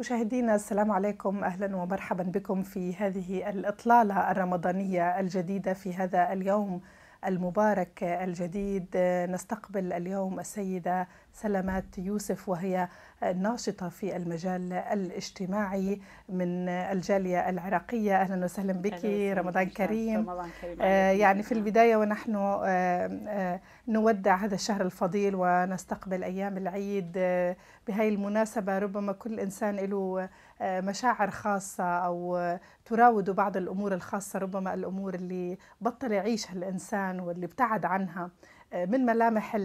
مشاهدينا السلام عليكم اهلا ومرحبا بكم في هذه الاطلاله الرمضانيه الجديده في هذا اليوم المبارك الجديد نستقبل اليوم السيده سلامات يوسف وهي ناشطة في المجال الاجتماعي من الجالية العراقية أهلا وسهلا بك رمضان كريم رمضان كريم آه، يعني في البداية ونحن آه، نودع هذا الشهر الفضيل ونستقبل أيام العيد آه، بهذه المناسبة ربما كل إنسان له مشاعر خاصة أو تراود بعض الأمور الخاصة ربما الأمور اللي بطل يعيشها الإنسان واللي ابتعد عنها من ملامح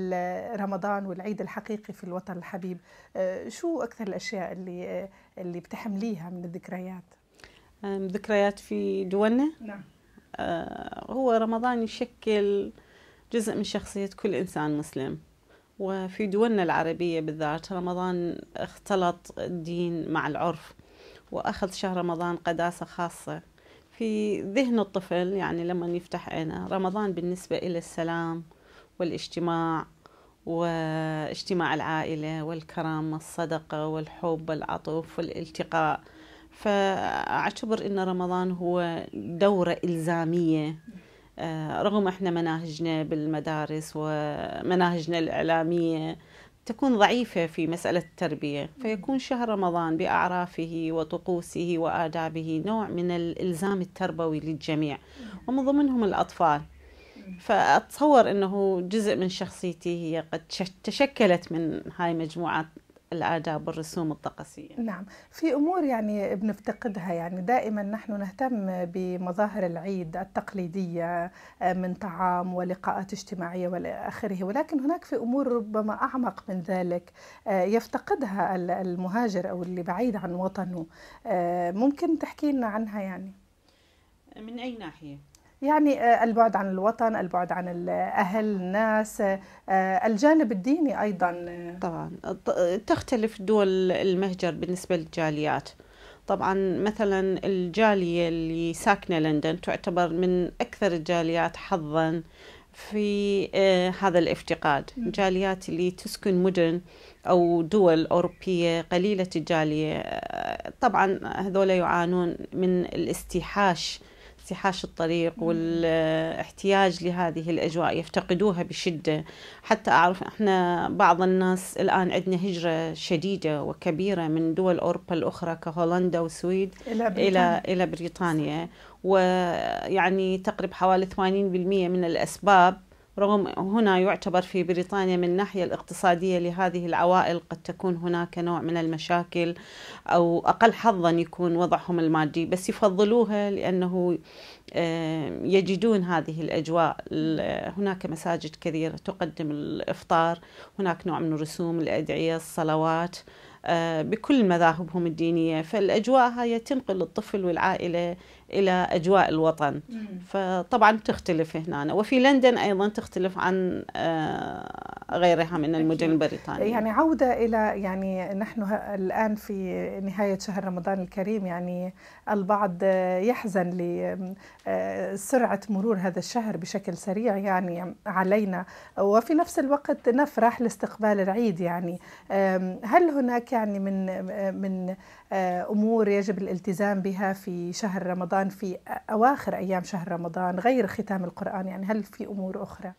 رمضان والعيد الحقيقي في الوطن الحبيب آه، شو أكثر الأشياء اللي آه، اللي بتحمليها من الذكريات؟ ذكريات في دولنا؟ نعم آه، هو رمضان يشكل جزء من شخصية كل إنسان مسلم وفي دولنا العربية بالذات رمضان اختلط الدين مع العرف وأخذ شهر رمضان قداسة خاصة في ذهن الطفل يعني لما يفتح عينه رمضان بالنسبة إلى السلام والاجتماع واجتماع العائلة والكرم والصدقة والحب والعطف والالتقاء فأعتبر أن رمضان هو دورة إلزامية آه، رغم احنا مناهجنا بالمدارس ومناهجنا الإعلامية تكون ضعيفة في مسألة التربية فيكون شهر رمضان بأعرافه وطقوسه وآدابه نوع من الإلزام التربوي للجميع ومن ضمنهم الأطفال فأتصور أنه جزء من شخصيتي هي قد تشكلت من هاي مجموعات الآداب والرسوم الطقسية نعم في أمور يعني بنفتقدها يعني دائما نحن نهتم بمظاهر العيد التقليدية آه، من طعام ولقاءات اجتماعية والى آخره ولكن هناك في أمور ربما أعمق من ذلك آه، يفتقدها المهاجر أو اللي بعيد عن وطنه آه، ممكن تحكي لنا عنها يعني من أي ناحية؟ يعني آه، البعد عن الوطن البعد عن الأهل الناس آه، الجانب الديني أيضا طبعا تختلف دول المهجر بالنسبة للجاليات طبعا مثلا الجالية اللي ساكنة لندن تعتبر من أكثر الجاليات حظا في آه، هذا الافتقاد الجاليات اللي تسكن مدن أو دول أوروبية قليلة الجالية طبعا هذول يعانون من الاستيحاش احتحاش الطريق والاحتياج لهذه الأجواء يفتقدوها بشدة حتى أعرف إحنا بعض الناس الآن عندنا هجرة شديدة وكبيرة من دول أوروبا الأخرى كهولندا والسويد إلى بريطانيا, إلى, بريطانيا ويعني تقريبا حوالي 80% من الأسباب رغم هنا يعتبر في بريطانيا من الناحية الاقتصادية لهذه العوائل قد تكون هناك نوع من المشاكل أو أقل حظا يكون وضعهم المادي بس يفضلوها لأنه يجدون هذه الأجواء هناك مساجد كثيرة تقدم الإفطار هناك نوع من الرسوم الأدعية الصلوات آه، بكل مذاهبهم الدينية فالأجواء هاي تنقل الطفل والعائلة إلى أجواء الوطن فطبعا تختلف هنا وفي لندن أيضا تختلف عن آه، غيرها من المدن البريطانية يعني عودة إلى يعني نحن الآن في نهاية شهر رمضان الكريم يعني البعض يحزن آه، سرعة مرور هذا الشهر بشكل سريع يعني علينا وفي نفس الوقت نفرح لاستقبال العيد يعني هل هناك يعني من من آه، أمور يجب الالتزام بها في شهر رمضان في أواخر أيام شهر رمضان غير ختام القرآن يعني هل في أمور أخرى؟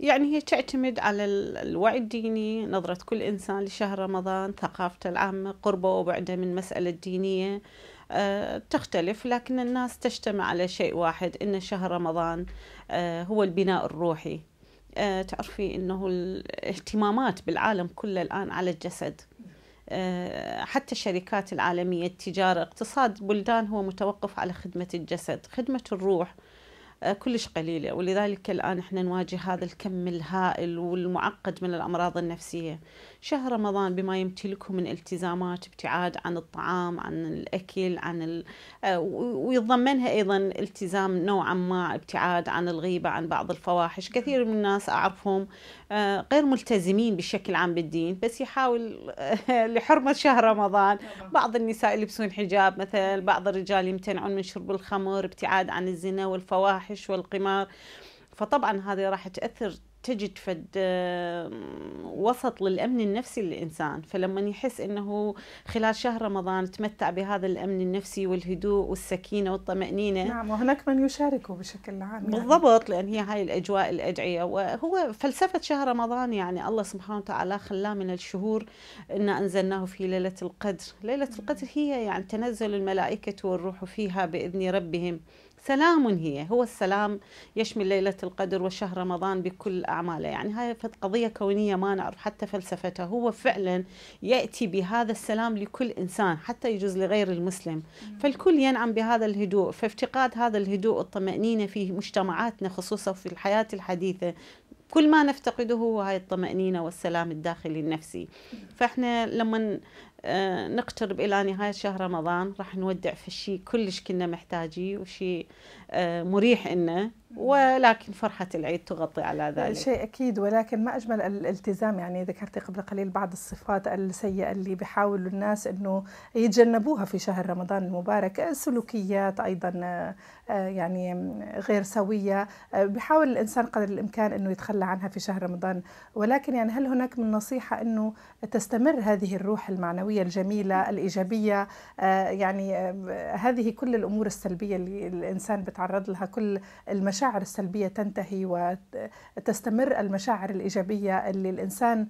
يعني هي تعتمد على الوعي الديني نظرة كل إنسان لشهر رمضان ثقافته العامة قربه وبعده من مسألة دينية آه، تختلف لكن الناس تجتمع على شيء واحد ان شهر رمضان آه، هو البناء الروحي آه، تعرفي انه الاهتمامات بالعالم كله الان على الجسد حتى الشركات العالمية التجارة اقتصاد بلدان هو متوقف على خدمة الجسد خدمة الروح آه، كلش قليلة ولذلك الآن احنا نواجه هذا الكم الهائل والمعقد من الأمراض النفسية شهر رمضان بما يمتلكه من التزامات ابتعاد عن الطعام عن الأكل عن ال... آه، ويتضمنها أيضا التزام نوعا ما ابتعاد عن الغيبة عن بعض الفواحش كثير من الناس أعرفهم آه، غير ملتزمين بشكل عام بالدين بس يحاول لحرمة شهر رمضان بعض النساء يلبسون حجاب مثلا بعض الرجال يمتنعون من شرب الخمر ابتعاد عن الزنا والفواحش الفحش والقمار فطبعا هذه راح تأثر تجد فد وسط للأمن النفسي للإنسان فلما يحس أنه خلال شهر رمضان تمتع بهذا الأمن النفسي والهدوء والسكينة والطمأنينة نعم وهناك من يشاركه بشكل عام يعني. بالضبط لأن هي هاي الأجواء الأدعية وهو فلسفة شهر رمضان يعني الله سبحانه وتعالى خلاه من الشهور إن أنزلناه في ليلة القدر ليلة القدر هي يعني تنزل الملائكة والروح فيها بإذن ربهم سلام هي هو السلام يشمل ليلة القدر وشهر رمضان بكل أعماله يعني هاي قضية كونية ما نعرف حتى فلسفتها هو فعلا يأتي بهذا السلام لكل إنسان حتى يجوز لغير المسلم فالكل ينعم بهذا الهدوء فافتقاد هذا الهدوء والطمأنينة في مجتمعاتنا خصوصا في الحياة الحديثة كل ما نفتقده هو هاي الطمأنينة والسلام الداخلي النفسي فإحنا لما آه، نقترب إلى نهاية شهر رمضان راح نودع في الشيء كلش كنا محتاجيه وشيء آه، مريح إنه ولكن فرحة العيد تغطي على ذلك شيء أكيد ولكن ما أجمل الالتزام يعني ذكرتي قبل قليل بعض الصفات السيئة اللي بيحاولوا الناس أنه يتجنبوها في شهر رمضان المبارك سلوكيات أيضا آه، يعني غير سوية بيحاول الإنسان قدر الإمكان أنه يتخلى عنها في شهر رمضان ولكن يعني هل هناك من نصيحة أنه تستمر هذه الروح المعنوية السلبيه الجميله الايجابيه آه، يعني آه، هذه كل الامور السلبيه اللي الانسان بتعرض لها كل المشاعر السلبيه تنتهي وتستمر المشاعر الايجابيه اللي الانسان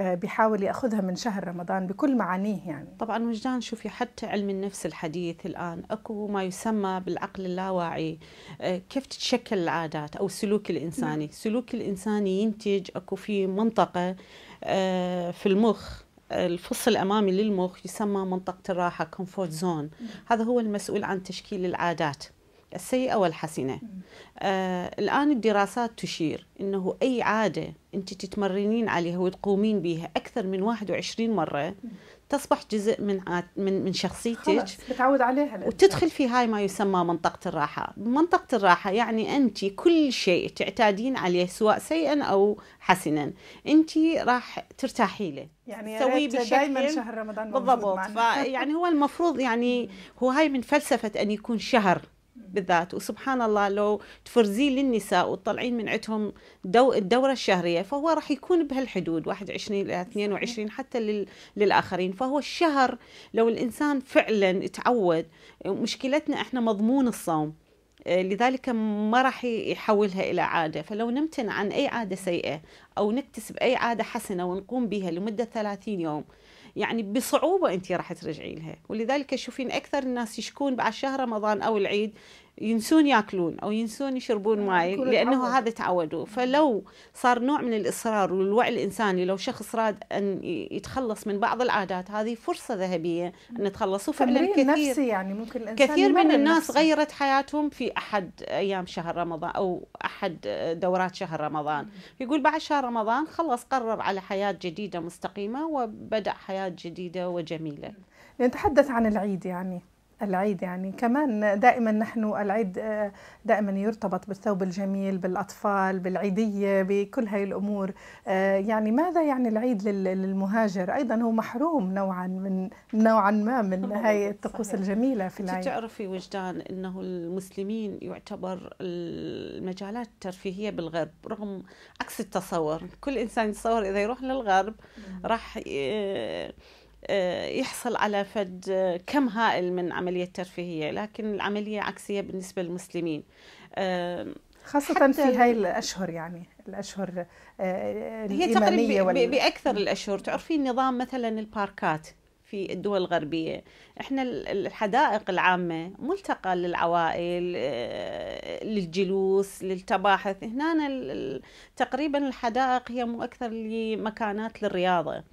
آه، بيحاول ياخذها من شهر رمضان بكل معانيه يعني طبعا وجدان شوفي حتى علم النفس الحديث الان اكو ما يسمى بالعقل اللاواعي كيف تتشكل العادات او السلوك الانساني نعم. السلوك الانساني ينتج اكو في منطقه في المخ الفص الامامي للمخ يسمى منطقه الراحه كومفورت زون هذا هو المسؤول عن تشكيل العادات السيئه والحسنه آه الان الدراسات تشير انه اي عاده انت تتمرنين عليها وتقومين بها اكثر من 21 مره تصبح جزء من من من شخصيتك بتعود عليها لأنت. وتدخل في هاي ما يسمى منطقه الراحه منطقه الراحه يعني انت كل شيء تعتادين عليه سواء سيئا او حسنا انت راح ترتاحي له يعني تسوي دائما شهر رمضان بالضبط فيعني هو المفروض يعني هو هاي من فلسفه ان يكون شهر بالذات وسبحان الله لو تفرزين للنساء وتطلعين من عندهم دو الدورة الشهرية فهو راح يكون بهالحدود 21 إلى 22 حتى لل للآخرين فهو الشهر لو الإنسان فعلا تعود مشكلتنا إحنا مضمون الصوم آه، لذلك ما راح يحولها إلى عادة فلو نمتنع عن أي عادة سيئة أو نكتسب أي عادة حسنة ونقوم بها لمدة 30 يوم يعني بصعوبه انت راح ترجعي لها ولذلك تشوفين اكثر الناس يشكون بعد شهر رمضان او العيد ينسون ياكلون او ينسون يشربون آه، ماي لانه هذا تعودوا فلو صار نوع من الاصرار والوعي الانساني لو شخص راد ان يتخلص من بعض العادات هذه فرصه ذهبيه ان نتخلصوا فعلا كثير نفسي يعني ممكن الانسان كثير من الناس نفسي. غيرت حياتهم في احد ايام شهر رمضان او احد دورات شهر رمضان يقول بعد شهر رمضان خلص قرر على حياه جديده مستقيمه وبدا حياه جديده وجميله نتحدث عن العيد يعني العيد يعني كمان دائما نحن العيد آه، دائما يرتبط بالثوب الجميل بالأطفال بالعيدية بكل هاي الأمور آه، يعني ماذا يعني العيد للمهاجر أيضا هو محروم نوعا من نوعا ما من هاي الطقوس الجميلة في العيد تعرفي وجدان أنه المسلمين يعتبر المجالات الترفيهية بالغرب رغم عكس التصور كل إنسان يتصور إذا يروح للغرب راح آه، يحصل على فد آه، كم هائل من عملية ترفيهية لكن العملية عكسية بالنسبة للمسلمين خاصة في هاي الأشهر يعني الأشهر الإمامية هي تقريبا بأكثر الأشهر تعرفين نظام مثلا الباركات في الدول الغربية احنا الحدائق العامة ملتقى للعوائل آه، للجلوس للتباحث هنا تقريبا الحدائق هي مو أكثر لمكانات للرياضة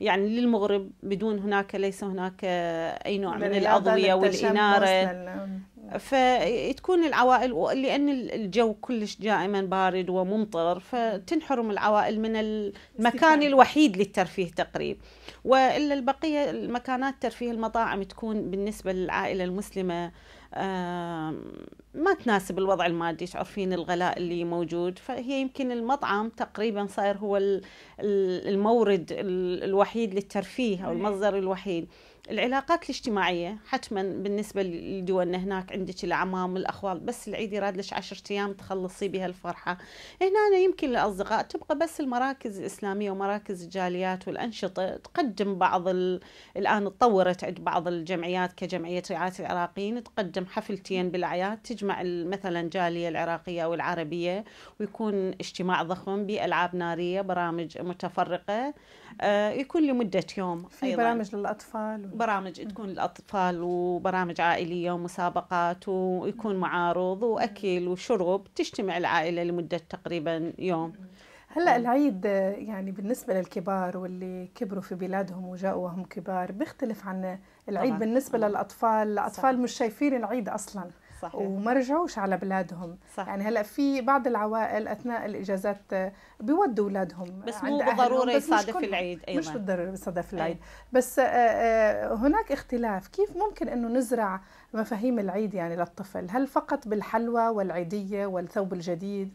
يعني للمغرب بدون هناك ليس هناك آه، أي نوع من الأضوية والإنارة فتكون العوائل لان الجو كلش دائما بارد وممطر فتنحرم العوائل من المكان الوحيد للترفيه تقريبا والا البقيه المكانات ترفيه المطاعم تكون بالنسبه للعائله المسلمه ما تناسب الوضع المادي تعرفين الغلاء اللي موجود فهي يمكن المطعم تقريبا صاير هو المورد الوحيد للترفيه او المصدر الوحيد العلاقات الاجتماعية حتما بالنسبة لدولنا هناك عندك العمام الأخوال بس العيد يراد لك 10 أيام تخلصي بها الفرحة هنا يمكن للأصدقاء تبقى بس المراكز الإسلامية ومراكز الجاليات والأنشطة تقدم بعض ال... الآن تطورت عند بعض الجمعيات كجمعية رعاية العراقيين تقدم حفلتين بالأعياد تجمع مثلا جالية العراقية أو العربية ويكون اجتماع ضخم بألعاب نارية برامج متفرقة آه، يكون لمدة يوم في برامج للأطفال برامج تكون للاطفال وبرامج عائليه ومسابقات ويكون معارض واكل وشرب تجتمع العائله لمده تقريبا يوم هلا العيد يعني بالنسبة للكبار واللي كبروا في بلادهم وجاءوا وهم كبار بيختلف عن العيد طبعا. بالنسبة للأطفال، الأطفال صح. مش شايفين العيد أصلاً صحيح. وما رجعوش على بلادهم صح. يعني هلا في بعض العوائل اثناء الاجازات بيودوا اولادهم بس مو بالضروره يصادف العيد ايضا مش بالضروره يصادف العيد أي. بس آه، آه، هناك اختلاف كيف ممكن انه نزرع مفاهيم العيد يعني للطفل هل فقط بالحلوى والعيديه والثوب الجديد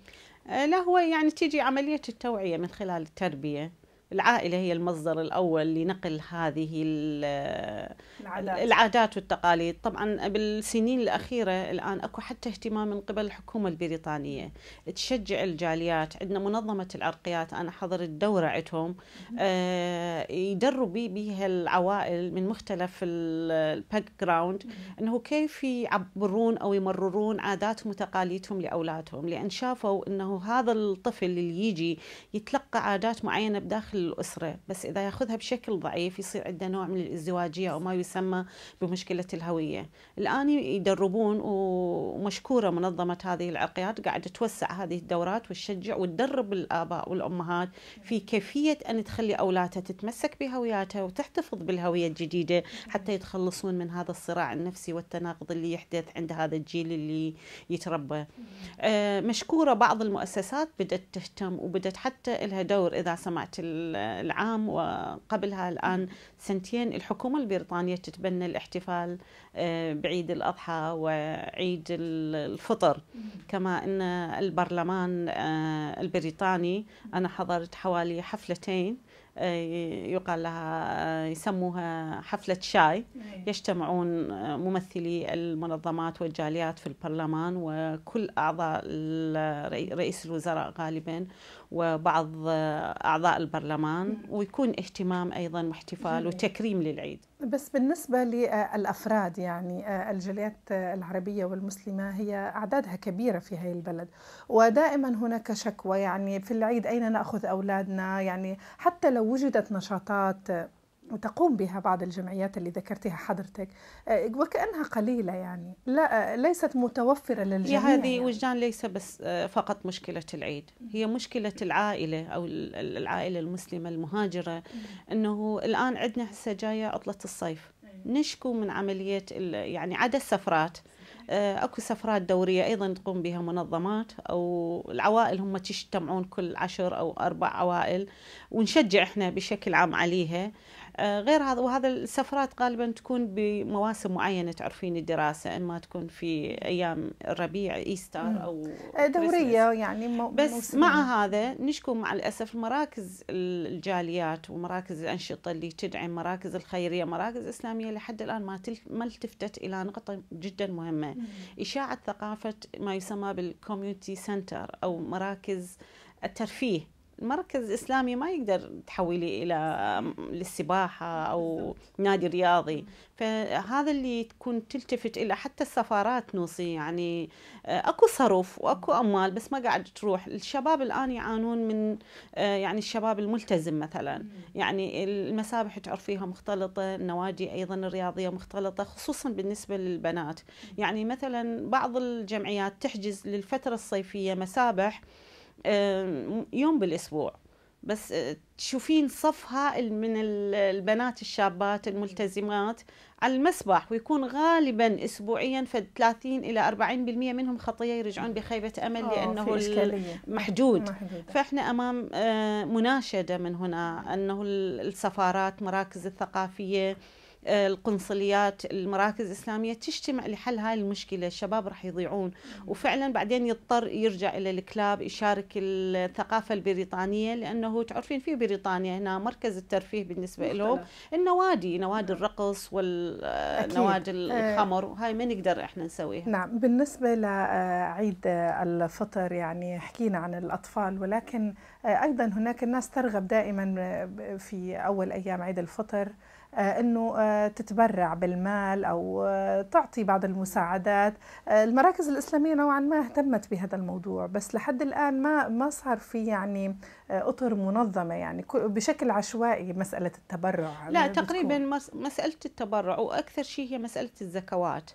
آه، لا هو يعني تيجي عمليه التوعيه من خلال التربيه العائلة هي المصدر الأول لنقل هذه العادات. العادات والتقاليد طبعا بالسنين الأخيرة الآن أكو حتى اهتمام من قبل الحكومة البريطانية تشجع الجاليات عندنا منظمة العرقيات أنا حضرت دورة عندهم آه يدرب العوائل من مختلف الباك جراوند أنه كيف يعبرون أو يمررون عاداتهم وتقاليدهم لأولادهم لأن شافوا أنه هذا الطفل اللي يجي يتلقى عادات معينة بداخل داخل الأسرة بس إذا ياخذها بشكل ضعيف يصير عندنا نوع من الازدواجية أو ما يسمى بمشكلة الهوية الآن يدربون ومشكورة منظمة هذه العقيات قاعدة توسع هذه الدورات وتشجع وتدرب الآباء والأمهات في كيفية أن تخلي أولادها تتمسك بهوياتها وتحتفظ بالهوية الجديدة حتى يتخلصون من هذا الصراع النفسي والتناقض اللي يحدث عند هذا الجيل اللي يتربى آه، مشكورة بعض المؤسسات بدأت تهتم وبدأت حتى لها دور إذا سمعت ال العام وقبلها الآن سنتين الحكومة البريطانية تتبنى الاحتفال آه، بعيد الأضحى وعيد الفطر كما أن البرلمان آه، البريطاني أنا حضرت حوالي حفلتين آه، يقال لها يسموها حفلة شاي نعم. يجتمعون ممثلي المنظمات والجاليات في البرلمان وكل أعضاء رئيس الوزراء غالبا وبعض أعضاء البرلمان ويكون اهتمام أيضا واحتفال وتكريم للعيد بس بالنسبة للأفراد يعني الجاليات العربية والمسلمة هي أعدادها كبيرة في هذه البلد ودائما هناك شكوى يعني في العيد أين نأخذ أولادنا يعني حتى لو وجدت نشاطات وتقوم بها بعض الجمعيات اللي ذكرتها حضرتك آه، وكأنها قليلة يعني لا آه، ليست متوفرة للجميع هذه يعني. وجدان ليس بس آه، فقط مشكلة العيد هي مشكلة العائلة أو العائلة المسلمة المهاجرة أنه الآن عندنا هسه جاية عطلة الصيف أيوة. نشكو من عملية يعني عدد السفرات اكو سفرات دوريه ايضا تقوم بها منظمات او العوائل هم تجتمعون كل عشر او اربع عوائل ونشجع احنا بشكل عام عليها آه، غير هذا وهذا السفرات غالبا تكون بمواسم معينه تعرفين الدراسه اما تكون في ايام الربيع ايستر او آه، دوريه يعني مو بس موسمين. مع هذا نشكو مع الاسف مراكز الجاليات ومراكز الانشطه اللي تدعم مراكز الخيريه مراكز اسلاميه لحد الان ما ما التفتت الى نقطه جدا مهمه اشاعه ثقافه ما يسمى بالكوميونتي سنتر او مراكز الترفيه مركز اسلامي ما يقدر تحولي الى للسباحه او نادي رياضي فهذا اللي تكون تلتفت الى حتى السفارات نوصي يعني آه، اكو صرف واكو اموال بس ما قاعد تروح الشباب الان يعانون من آه، يعني الشباب الملتزم مثلا يعني المسابح تعرفيها مختلطه النوادي ايضا الرياضيه مختلطه خصوصا بالنسبه للبنات يعني مثلا بعض الجمعيات تحجز للفتره الصيفيه مسابح يوم بالاسبوع بس آه، تشوفين صفها من البنات الشابات الملتزمات على المسبح ويكون غالبا اسبوعيا ف 30 الى 40% منهم خطيه يرجعون بخيبه امل لانه محدود فاحنا امام آه، مناشده من هنا انه السفارات مراكز الثقافيه آه، القنصليات المراكز الإسلامية تجتمع لحل هاي المشكلة الشباب راح يضيعون وفعلا بعدين يضطر يرجع إلى الكلاب يشارك الثقافة البريطانية لأنه تعرفين في بريطانيا هنا مركز الترفيه بالنسبة لهم النوادي نوادي نعم. الرقص والنوادي آه. الخمر هاي ما نقدر إحنا نسويها نعم بالنسبة لعيد آه، الفطر يعني حكينا عن الأطفال ولكن أيضا هناك الناس ترغب دائما في أول أيام عيد الفطر آه، انه آه، تتبرع بالمال او آه، تعطي بعض المساعدات المراكز الاسلاميه نوعا ما اهتمت بهذا الموضوع بس لحد الان ما ما صار في يعني آه، اطر منظمه يعني بشكل عشوائي مساله التبرع لا تقريبا مساله التبرع واكثر شيء هي مساله الزكوات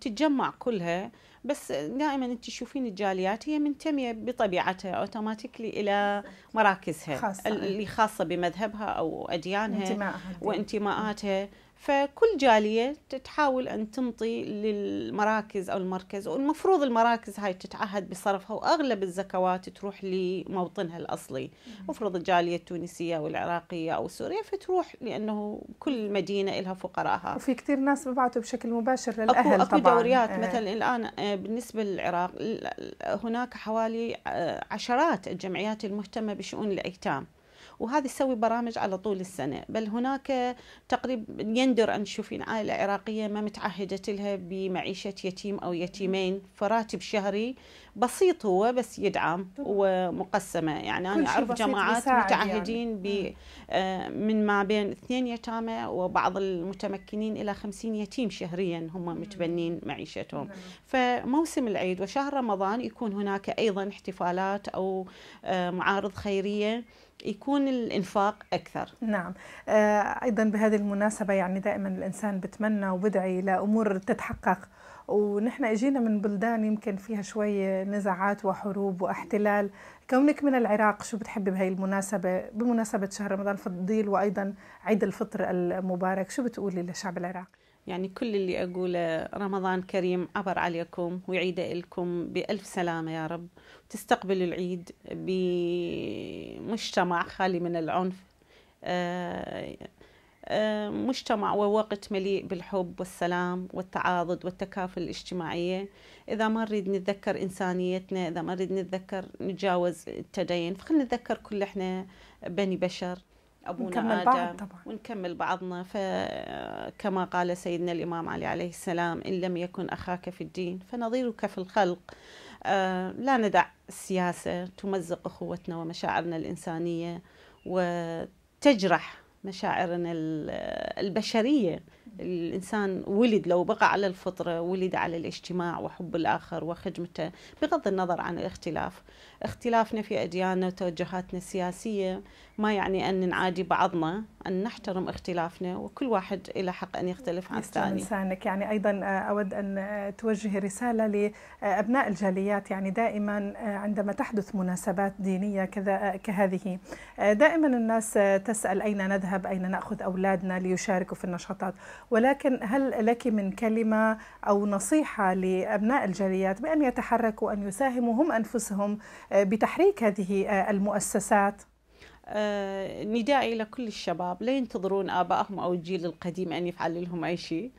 تتجمع كلها بس دائما انت تشوفين الجاليات هي منتميه بطبيعتها اوتوماتيكلي الى مراكزها خاصة. اللي إيه. خاصه بمذهبها او اديانها وانتماءاتها فكل جالية تحاول أن تمطي للمراكز أو المركز والمفروض المراكز هاي تتعهد بصرفها وأغلب الزكوات تروح لموطنها الأصلي مفروض الجالية التونسية والعراقية أو السورية فتروح لأنه كل مدينة لها فقراءها وفي كثير ناس ببعثوا بشكل مباشر للأهل أكو, أكو طبعاً. دوريات آه. مثلا الآن آه، بالنسبة للعراق هناك حوالي آه، عشرات الجمعيات المهتمة بشؤون الأيتام وهذه تسوي برامج على طول السنه بل هناك تقريبا يندر ان تشوفين عائله عراقيه ما متعهده لها بمعيشه يتيم او يتيمين فراتب شهري بسيط هو بس يدعم ومقسمه يعني انا اعرف جماعات يعني. متعهدين يعني. ب آه، من ما بين اثنين يتامى وبعض المتمكنين الى خمسين يتيم شهريا هم متبنين معيشتهم فموسم العيد وشهر رمضان يكون هناك ايضا احتفالات او آه، معارض خيريه يكون الانفاق اكثر. نعم، آه ايضا بهذه المناسبه يعني دائما الانسان بتمنى وبدعي لامور تتحقق ونحن اجينا من بلدان يمكن فيها شوي نزاعات وحروب واحتلال، كونك من العراق شو بتحبي بهي المناسبه بمناسبه شهر رمضان الفضيل وايضا عيد الفطر المبارك، شو بتقولي للشعب العراقي؟ يعني كل اللي أقوله رمضان كريم عبر عليكم ويعيد لكم بألف سلامة يا رب تستقبل العيد بمجتمع خالي من العنف آه، آه، مجتمع ووقت مليء بالحب والسلام والتعاضد والتكافل الاجتماعية إذا ما نريد نتذكر إنسانيتنا إذا ما نريد نتذكر نتجاوز التدين فخلنا نتذكر كل إحنا بني بشر ابونا نكمل ادم بعض طبعا. ونكمل بعضنا فكما قال سيدنا الامام علي عليه السلام ان لم يكن اخاك في الدين فنظيرك في الخلق آه، لا ندع السياسه تمزق اخوتنا ومشاعرنا الانسانيه وتجرح مشاعرنا البشريه الإنسان ولد لو بقى على الفطرة ولد على الاجتماع وحب الآخر وخدمته بغض النظر عن الاختلاف اختلافنا في أدياننا وتوجهاتنا السياسية ما يعني أن نعادي بعضنا أن نحترم اختلافنا وكل واحد له حق أن يختلف عن الثاني لسانك يعني أيضا آه، أود أن آه، توجه رسالة لأبناء الجاليات يعني دائما آه، عندما تحدث مناسبات دينية كذا كهذه دائما الناس تسأل أين نذهب أين نأخذ أولادنا ليشاركوا في النشاطات ولكن هل لك من كلمة أو نصيحة لأبناء الجاليات بأن يتحركوا أن يساهموا هم أنفسهم آه، بتحريك هذه آه، المؤسسات؟ آه، ندائي لكل الشباب لا ينتظرون آبائهم أو الجيل القديم أن يفعل لهم أي شيء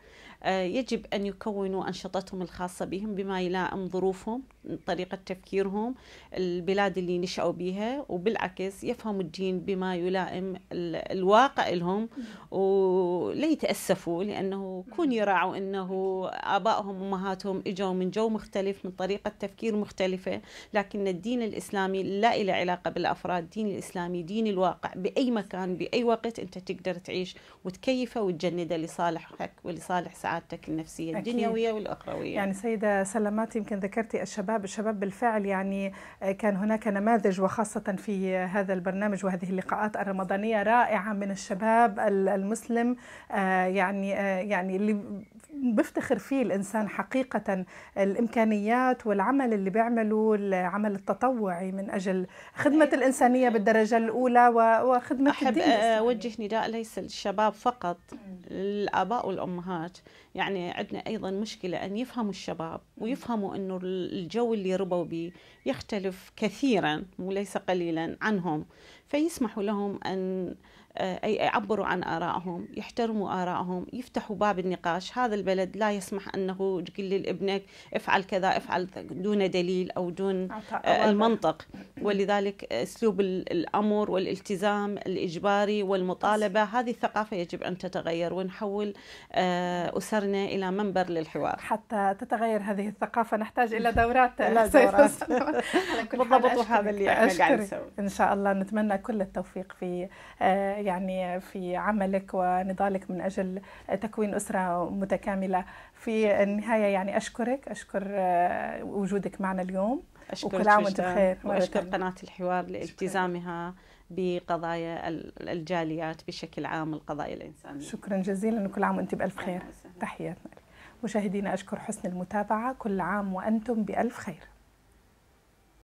يجب أن يكونوا أنشطتهم الخاصة بهم بما يلائم ظروفهم طريقة تفكيرهم البلاد اللي نشأوا بيها وبالعكس يفهموا الدين بما يلائم الواقع لهم ولا يتأسفوا لأنه كون يراعوا أنه آبائهم وأمهاتهم إجوا من جو مختلف من طريقة تفكير مختلفة لكن الدين الإسلامي لا إلى علاقة بالأفراد الدين الإسلامي دين الواقع بأي مكان بأي وقت أنت تقدر تعيش وتكيفه وتجنده لصالحك ولصالح سعادتك النفسية الدنيوية والأخروية يعني سيدة سلامات يمكن ذكرتي الشباب الشباب الشباب بالفعل يعني آه، كان هناك نماذج وخاصة في هذا البرنامج وهذه اللقاءات الرمضانية رائعة من الشباب المسلم آه، يعني آه، يعني اللي بفتخر فيه الإنسان حقيقة الإمكانيات والعمل اللي بيعمله العمل التطوعي من أجل خدمة إيه. الإنسانية بالدرجة الأولى وخدمة أحب الدين أحب أوجه نداء ليس للشباب فقط للآباء والأمهات يعني عندنا أيضا مشكلة أن يفهموا الشباب ويفهموا أنه الجو اللي ربوا به يختلف كثيرا وليس قليلا عنهم فيسمحوا لهم أن آه، يعبروا عن آرائهم يحترموا آرائهم يفتحوا باب النقاش هذا البلد لا يسمح أنه تقول لابنك افعل كذا افعل دون دليل أو دون آه، المنطق ولذلك أسلوب الأمر والالتزام الإجباري والمطالبة هذه الثقافة يجب أن تتغير ونحول آه، أسرنا إلى منبر للحوار حتى تتغير هذه الثقافة نحتاج إلى دورات إلى دورات بالضبط وهذا اللي احنا قاعدين إن شاء الله نتمنى كل التوفيق في يعني في عملك ونضالك من أجل تكوين أسرة متكاملة في النهاية يعني أشكرك أشكر آه، وجودك معنا اليوم أشكر وكل عام وأنت بخير وأشكر قناة الحوار لالتزامها بقضايا الجاليات بشكل عام القضايا الإنسانية شكرا جزيلا وكل عام وأنت بألف خير تحياتنا مشاهدينا أشكر حسن المتابعة كل عام وأنتم بألف خير